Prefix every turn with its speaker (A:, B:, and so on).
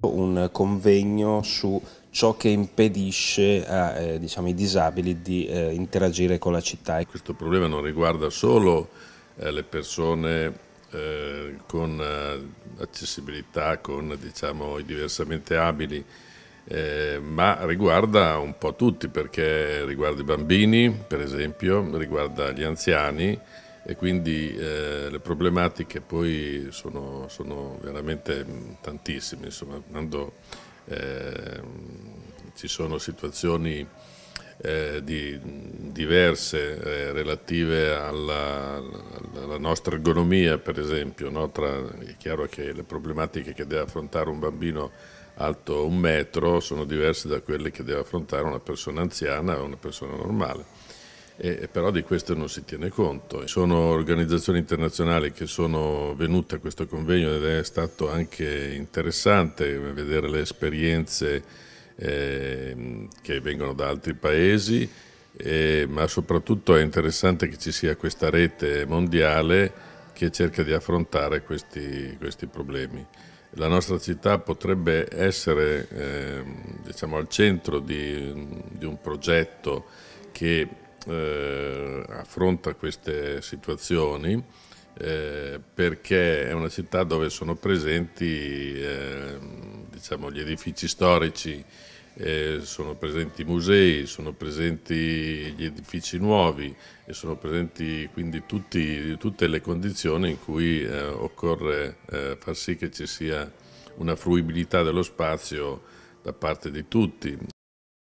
A: un convegno su ciò che impedisce ai eh, eh, diciamo, disabili di eh, interagire con la città. Questo problema
B: non riguarda solo eh, le persone eh, con eh, accessibilità, con diciamo, i diversamente abili, ma riguarda un po' tutti perché riguarda i bambini, per esempio, riguarda gli anziani e quindi eh, le problematiche poi sono, sono veramente mm, tantissime, insomma, quando eh, ci sono situazioni eh, di, mm, diverse eh, relative alla, alla, nostra ergonomia, per esempio, no? Tra, è chiaro che le problematiche che deve affrontare un bambino alto un metro sono diverse da quelle che deve affrontare una persona anziana o una persona normale e, però di questo non si tiene conto. Sono organizzazioni internazionali che sono venute a questo convegno ed è stato anche interessante vedere le esperienze eh, che vengono da altri paesi, eh, ma soprattutto è interessante che ci sia questa rete mondiale che cerca di affrontare questi, questi problemi. La nostra città potrebbe essere ehm, diciamo, al centro di, di un progetto che eh, affronta queste situazioni eh, perché è una città dove sono presenti eh, diciamo, gli edifici storici, eh, sono presenti i musei, sono presenti gli edifici nuovi e sono presenti quindi tutti, tutte le condizioni in cui eh, occorre eh, far sì che ci sia una fruibilità dello spazio da parte di tutti.